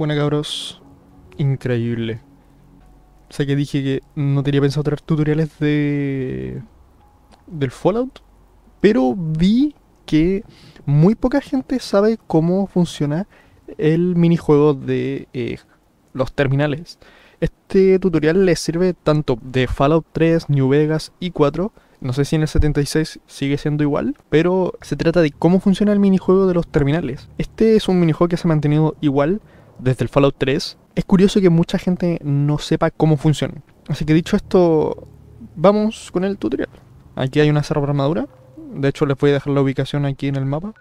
Bueno cabros, increíble. Sé que dije que no tenía pensado traer tutoriales de del Fallout, pero vi que muy poca gente sabe cómo funciona el minijuego de eh, los terminales. Este tutorial le sirve tanto de Fallout 3, New Vegas y 4. No sé si en el 76 sigue siendo igual, pero se trata de cómo funciona el minijuego de los terminales. Este es un minijuego que se ha mantenido igual desde el Fallout 3, es curioso que mucha gente no sepa cómo funciona. Así que dicho esto, vamos con el tutorial. Aquí hay una cerradura armadura. De hecho, les voy a dejar la ubicación aquí en el mapa.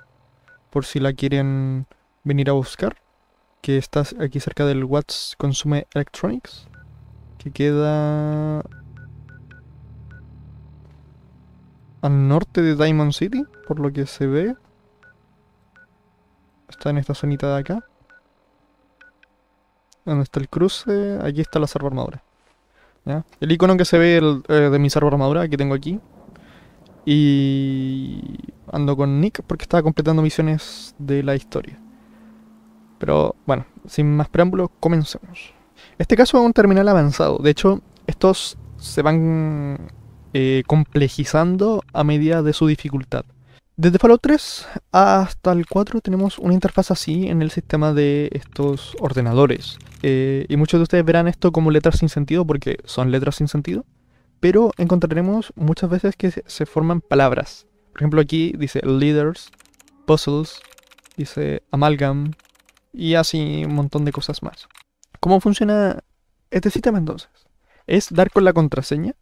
Por si la quieren venir a buscar. Que está aquí cerca del Watts Consume Electronics. Que queda... Al norte de Diamond City, por lo que se ve. Está en esta zonita de acá donde está el cruce, aquí está la servo armadura. El icono que se ve eh, de mi servo armadura que tengo aquí. Y ando con Nick porque estaba completando misiones de la historia. Pero bueno, sin más preámbulos, comencemos. Este caso es un terminal avanzado. De hecho, estos se van eh, complejizando a medida de su dificultad. Desde Fallout 3 hasta el 4 tenemos una interfaz así en el sistema de estos ordenadores. Eh, y muchos de ustedes verán esto como letras sin sentido porque son letras sin sentido. Pero encontraremos muchas veces que se forman palabras. Por ejemplo aquí dice leaders, puzzles, dice amalgam y así un montón de cosas más. ¿Cómo funciona este sistema entonces? Es dar con la contraseña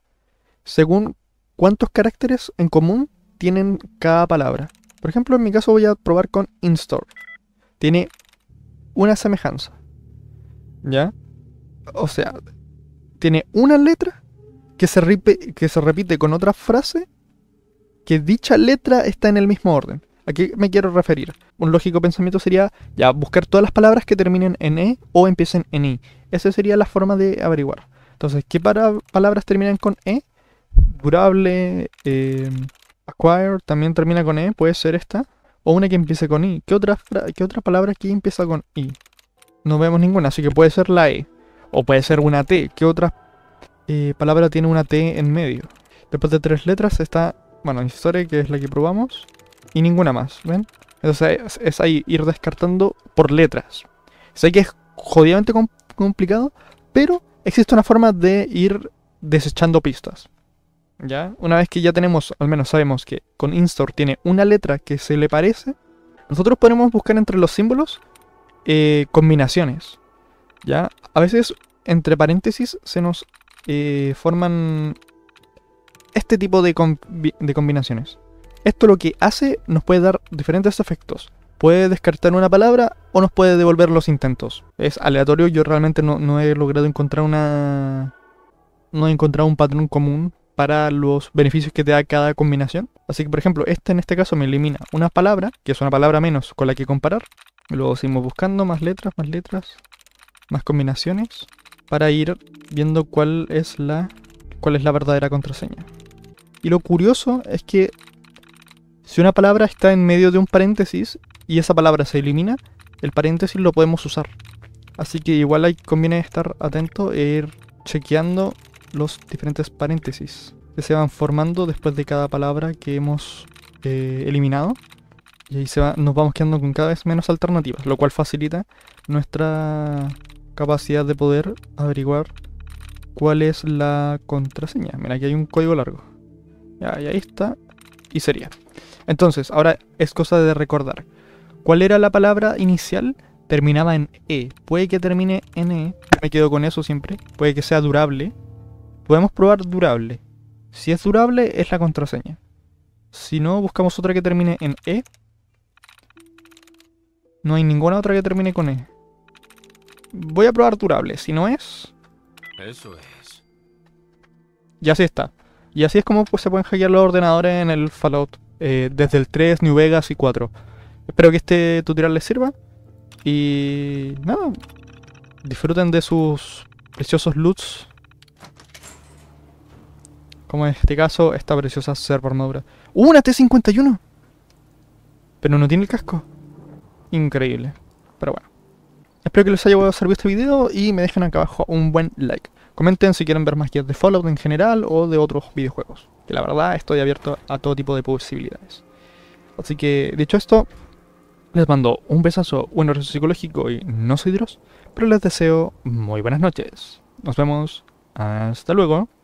según cuántos caracteres en común tienen cada palabra. Por ejemplo, en mi caso voy a probar con in-store. Tiene una semejanza. ¿Ya? O sea, tiene una letra que se, repite, que se repite con otra frase que dicha letra está en el mismo orden. ¿A qué me quiero referir? Un lógico pensamiento sería ya buscar todas las palabras que terminen en E o empiecen en I. Esa sería la forma de averiguar. Entonces, ¿qué palabras terminan con E? Durable, eh, Acquire también termina con E, puede ser esta. O una que empiece con I. ¿Qué otra, otra palabra aquí empieza con I? No vemos ninguna, así que puede ser la E. O puede ser una T. ¿Qué otra eh, palabra tiene una T en medio? Después de tres letras está, bueno, historia que es la que probamos. Y ninguna más, ¿ven? Entonces es, ahí, ir descartando por letras. Sé que es jodidamente complicado, pero existe una forma de ir desechando pistas. ¿ya? Una vez que ya tenemos, al menos sabemos que con Instore tiene una letra que se le parece, nosotros podemos buscar entre los símbolos eh, combinaciones, ¿ya? A veces entre paréntesis se nos eh, forman este tipo de, de combinaciones. Esto lo que hace nos puede dar diferentes efectos. Puede descartar una palabra o nos puede devolver los intentos. Es aleatorio, yo realmente no, no he logrado encontrar una... No he encontrado un patrón común para los beneficios que te da cada combinación. Así que, por ejemplo, este en este caso me elimina una palabra, que es una palabra menos con la que comparar. Luego seguimos buscando más letras, más letras, más combinaciones, para ir viendo cuál es la, cuál es la verdadera contraseña. Y lo curioso es que si una palabra está en medio de un paréntesis y esa palabra se elimina, el paréntesis lo podemos usar. Así que igual ahí conviene estar atento e ir chequeando los diferentes paréntesis que se van formando después de cada palabra que hemos eh, eliminado. Y ahí se nos vamos quedando con cada vez menos alternativas, lo cual facilita nuestra capacidad de poder averiguar cuál es la contraseña. Mira, aquí hay un código largo. Ya, ahí está. Y sería. Entonces, ahora es cosa de recordar. ¿Cuál era la palabra inicial? Terminaba en E. Puede que termine en E. Me quedo con eso siempre. Puede que sea durable. Podemos probar durable. Si es durable, es la contraseña. Si no, buscamos otra que termine en E. No hay ninguna otra que termine con E. Voy a probar durable. Si no es... Eso es. Y así está. Y así es como pues, se pueden hackear los ordenadores en el Fallout. Eh, desde el 3, New Vegas y 4. Espero que este tutorial les sirva. Y... Nada. Disfruten de sus preciosos loots como en este caso, esta preciosa ser armadura. ¡Uh, una T-51! Pero no tiene el casco. Increíble. Pero bueno. Espero que les haya servido este video y me dejen acá abajo un buen like. Comenten si quieren ver más guías de Fallout en general o de otros videojuegos. Que la verdad estoy abierto a todo tipo de posibilidades. Así que, dicho esto, les mando un besazo, un abrazo psicológico y no soy Dross, pero les deseo muy buenas noches. Nos vemos. Hasta luego.